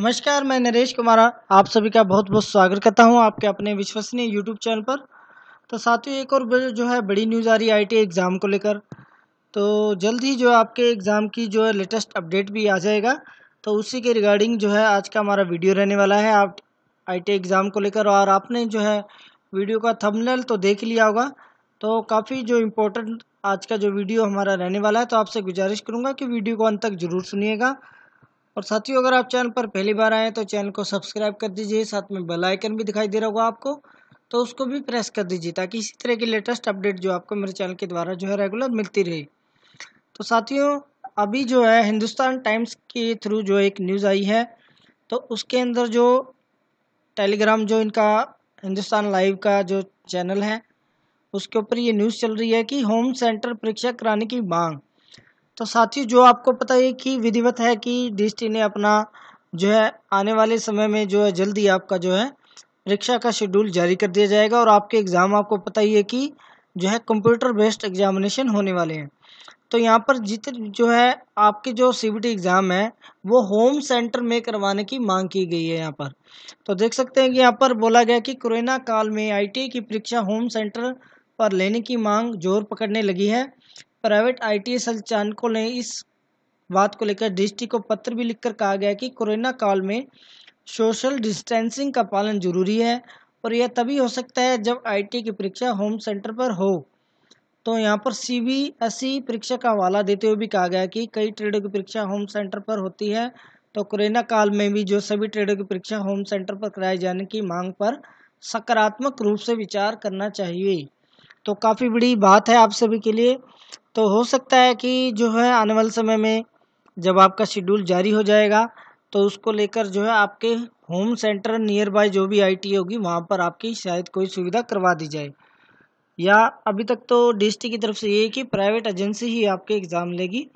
नमस्कार मैं नरेश कुमार आप सभी का बहुत बहुत स्वागत करता हूं आपके अपने विश्वसनीय यूट्यूब चैनल पर तो साथियों एक और जो है बड़ी न्यूज़ आ रही है आई एग्ज़ाम को लेकर तो जल्द ही जो है आपके एग्ज़ाम की जो है लेटेस्ट अपडेट भी आ जाएगा तो उसी के रिगार्डिंग जो है आज का हमारा वीडियो रहने वाला है आप आई एग्ज़ाम को लेकर और आपने जो है वीडियो का थंबनेल तो देख लिया होगा तो काफ़ी जो इम्पोर्टेंट आज का जो वीडियो हमारा रहने वाला है तो आपसे गुजारिश करूँगा कि वीडियो को अंत तक ज़रूर सुनिएगा और साथियों अगर आप चैनल पर पहली बार आएँ तो चैनल को सब्सक्राइब कर दीजिए साथ में बेल आइकन भी दिखाई दे रहा होगा आपको तो उसको भी प्रेस कर दीजिए ताकि इसी तरह की लेटेस्ट अपडेट जो आपको मेरे चैनल के द्वारा जो है रेगुलर मिलती रहे तो साथियों अभी जो है हिंदुस्तान टाइम्स के थ्रू जो एक न्यूज़ आई है तो उसके अंदर जो टेलीग्राम जो इनका हिंदुस्तान लाइव का जो चैनल है उसके ऊपर ये न्यूज़ चल रही है कि होम सेंटर परीक्षा कराने की मांग तो साथियों जो आपको पता है कि विधिवत है कि डी ने अपना जो है आने वाले समय में जो है जल्दी आपका जो है परीक्षा का शेड्यूल जारी कर दिया जाएगा और आपके एग्ज़ाम आपको पता ही है कि जो है कंप्यूटर बेस्ड एग्जामिनेशन होने वाले हैं तो यहाँ पर जितने जो है आपके जो सी बी एग्ज़ाम है वो होम सेंटर में करवाने की मांग की गई है यहाँ पर तो देख सकते हैं कि यहाँ पर बोला गया कि कोरोना काल में आई e की परीक्षा होम सेंटर पर लेने की मांग जोर पकड़ने लगी है प्राइवेट आईटीआई संचालकों ने इस बात को लेकर डिस्ट्रिक्ट को पत्र भी लिखकर कहा गया कि कोरोना काल में सोशल डिस्टेंसिंग का पालन जरूरी है और यह तभी हो सकता है जब आईटी की परीक्षा होम सेंटर पर हो तो यहाँ पर सी बी एस ई परीक्षा का हवाला देते हुए भी कहा गया कि कई ट्रेडों की परीक्षा होम सेंटर पर होती है तो कोरोना काल में भी जो सभी ट्रेडों की परीक्षा होम सेंटर पर कराए जाने की मांग पर सकारात्मक रूप से विचार करना चाहिए तो काफ़ी बड़ी बात है आप सभी के लिए तो हो सकता है कि जो है आने वाले समय में जब आपका शेड्यूल जारी हो जाएगा तो उसको लेकर जो है आपके होम सेंटर नियर बाय जो भी आईटी होगी वहाँ पर आपकी शायद कोई सुविधा करवा दी जाए या अभी तक तो डीएसटी की तरफ से ये है कि प्राइवेट एजेंसी ही आपके एग्ज़ाम लेगी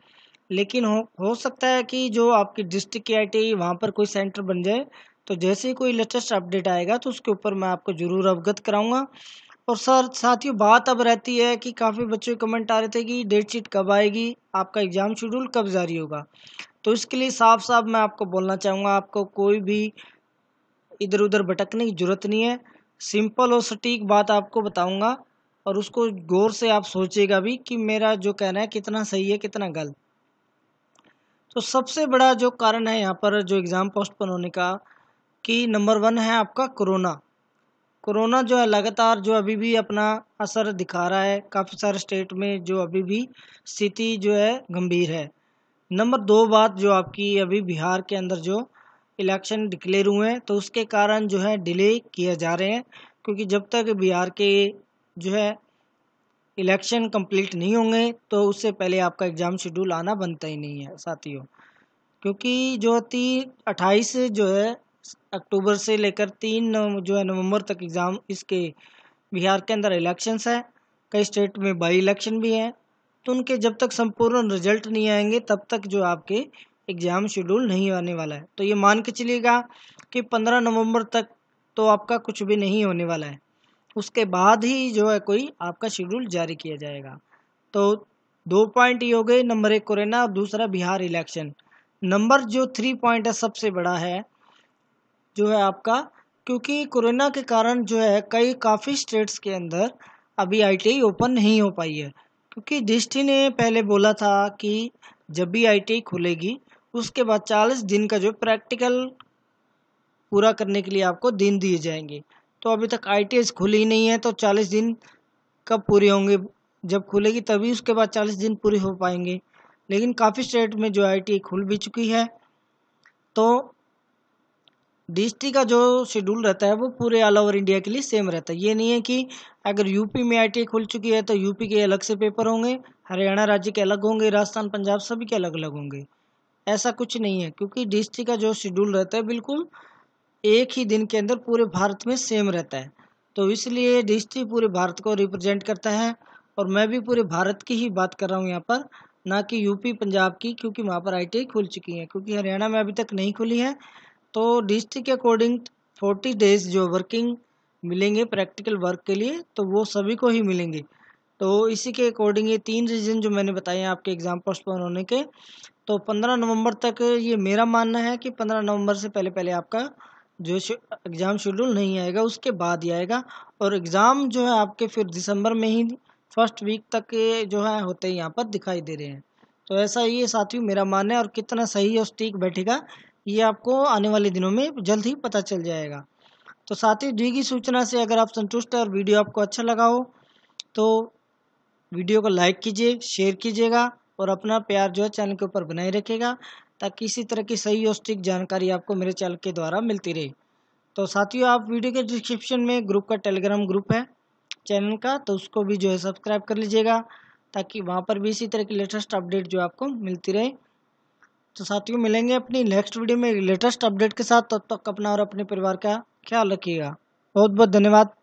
लेकिन हो हो सकता है कि जो आपकी डिस्ट्रिक्ट की आई वहाँ पर कोई सेंटर बन जाए तो जैसे ही कोई लेटेस्ट अपडेट आएगा तो उसके ऊपर मैं आपको ज़रूर अवगत कराऊँगा और सर साथियों बात अब रहती है कि काफ़ी बच्चों के कमेंट आ रहे थे कि डेट शीट कब आएगी आपका एग्ज़ाम शेड्यूल कब जारी होगा तो इसके लिए साफ साफ मैं आपको बोलना चाहूँगा आपको कोई भी इधर उधर भटकने की ज़रूरत नहीं है सिंपल और सटीक बात आपको बताऊँगा और उसको गौर से आप सोचेगा भी कि मेरा जो कहना है कितना सही है कितना गलत तो सबसे बड़ा जो कारण है यहाँ पर जो एग्ज़ाम पोस्टपोन होने का कि नंबर वन है आपका कोरोना कोरोना जो है लगातार जो अभी भी अपना असर दिखा रहा है काफ़ी सारे स्टेट में जो अभी भी स्थिति जो है गंभीर है नंबर दो बात जो आपकी अभी बिहार के अंदर जो इलेक्शन डिक्लेयर हुए हैं तो उसके कारण जो है डिले किया जा रहे हैं क्योंकि जब तक बिहार के जो है इलेक्शन कंप्लीट नहीं होंगे तो उससे पहले आपका एग्ज़ाम शेड्यूल आना बनता ही नहीं है साथियों क्योंकि जो तीन अट्ठाईस जो है अक्टूबर से लेकर तीन जो है नवंबर तक एग्ज़ाम इसके बिहार के अंदर इलेक्शंस हैं कई स्टेट में बाई इलेक्शन भी हैं तो उनके जब तक संपूर्ण रिजल्ट नहीं आएंगे तब तक जो आपके एग्ज़ाम शेड्यूल नहीं आने वाला है तो ये मान के चलिएगा कि पंद्रह नवंबर तक तो आपका कुछ भी नहीं होने वाला है उसके बाद ही जो है कोई आपका शेड्यूल जारी किया जाएगा तो दो पॉइंट ये हो गए नंबर एक कोरोना और दूसरा बिहार इलेक्शन नंबर जो थ्री पॉइंट है सबसे बड़ा है जो है आपका क्योंकि कोरोना के कारण जो है कई काफ़ी स्टेट्स के अंदर अभी आई ओपन नहीं हो पाई है क्योंकि डिस्ट्री ने पहले बोला था कि जब भी आई खुलेगी उसके बाद चालीस दिन का जो प्रैक्टिकल पूरा करने के लिए आपको दिन दिए जाएंगे तो अभी तक आई खुली नहीं है तो चालीस दिन कब पूरे होंगे जब खुलेगी तभी उसके बाद चालीस दिन पूरे हो पाएंगे लेकिन काफ़ी स्टेट में जो आई खुल भी चुकी है तो डिस्ट्रिक्ट का जो शेड्यूल रहता है वो पूरे ऑल ओवर इंडिया के लिए सेम रहता है ये नहीं है कि अगर यूपी में आई खुल चुकी है तो यूपी के अलग से पेपर होंगे हरियाणा राज्य के अलग होंगे राजस्थान पंजाब सभी के अलग अलग होंगे ऐसा कुछ नहीं है क्योंकि डिस्ट्रिक्ट का जो शेड्यूल रहता है बिल्कुल एक ही दिन के अंदर पूरे भारत में सेम रहता है तो इसलिए डिस्ट्रिक्ट पूरे भारत को रिप्रेजेंट करता है और मैं भी पूरे भारत की ही बात कर रहा हूँ यहाँ पर ना कि यूपी पंजाब की क्योंकि वहाँ पर आई खुल चुकी है क्योंकि हरियाणा में अभी तक नहीं खुली है तो डिस्ट्रिक्ट के अकॉर्डिंग फोर्टी डेज जो वर्किंग मिलेंगे प्रैक्टिकल वर्क के लिए तो वो सभी को ही मिलेंगे तो इसी के अकॉर्डिंग ये तीन रीज़न जो मैंने बताए हैं आपके एग्ज़ाम पोस्टपोन होने के तो पंद्रह नवंबर तक ये मेरा मानना है कि पंद्रह नवंबर से पहले पहले आपका जो एग्ज़ाम शेड्यूल नहीं आएगा उसके बाद ही आएगा और एग्ज़ाम जो है आपके फिर दिसंबर में ही फर्स्ट वीक तक जो है होते यहाँ पर दिखाई दे रहे हैं तो ऐसा है साथियों मेरा मानना है और कितना सही और स्टीक बैठेगा ये आपको आने वाले दिनों में जल्द ही पता चल जाएगा तो साथ ही दी गई सूचना से अगर आप संतुष्ट हैं और वीडियो आपको अच्छा लगा हो तो वीडियो को लाइक कीजिए शेयर कीजिएगा और अपना प्यार जो है चैनल के ऊपर बनाए रखेगा ताकि इसी तरह की सही और स्टिक जानकारी आपको मेरे चैनल के द्वारा मिलती रहे तो साथियों आप वीडियो के डिस्क्रिप्शन में ग्रुप का टेलीग्राम ग्रुप है चैनल का तो उसको भी जो है सब्सक्राइब कर लीजिएगा ताकि वहाँ पर भी इसी तरह की लेटेस्ट अपडेट जो आपको मिलती रहे तो साथियों मिलेंगे अपनी नेक्स्ट वीडियो में लेटेस्ट अपडेट के साथ तब तो तक अपना और अपने परिवार का ख्याल रखिएगा बहुत बहुत धन्यवाद